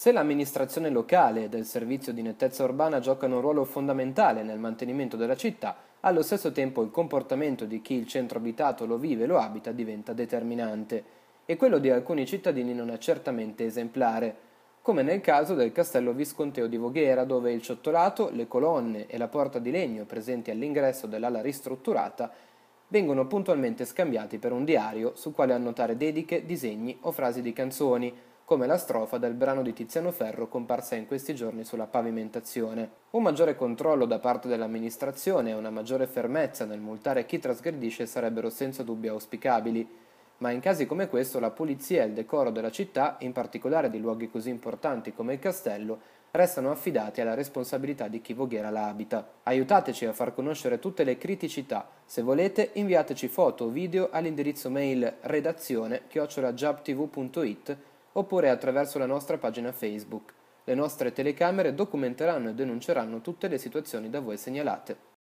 Se l'amministrazione locale e del servizio di nettezza urbana giocano un ruolo fondamentale nel mantenimento della città, allo stesso tempo il comportamento di chi il centro abitato lo vive e lo abita diventa determinante, e quello di alcuni cittadini non è certamente esemplare, come nel caso del castello visconteo di Voghera, dove il ciottolato, le colonne e la porta di legno presenti all'ingresso dell'ala ristrutturata vengono puntualmente scambiati per un diario su quale annotare dediche, disegni o frasi di canzoni, come la strofa del brano di Tiziano Ferro comparsa in questi giorni sulla pavimentazione. Un maggiore controllo da parte dell'amministrazione e una maggiore fermezza nel multare chi trasgredisce sarebbero senza dubbio auspicabili, ma in casi come questo la pulizia e il decoro della città, in particolare di luoghi così importanti come il castello, restano affidati alla responsabilità di chi Voghera la abita. Aiutateci a far conoscere tutte le criticità. Se volete, inviateci foto o video all'indirizzo mail redazione oppure attraverso la nostra pagina Facebook. Le nostre telecamere documenteranno e denunceranno tutte le situazioni da voi segnalate.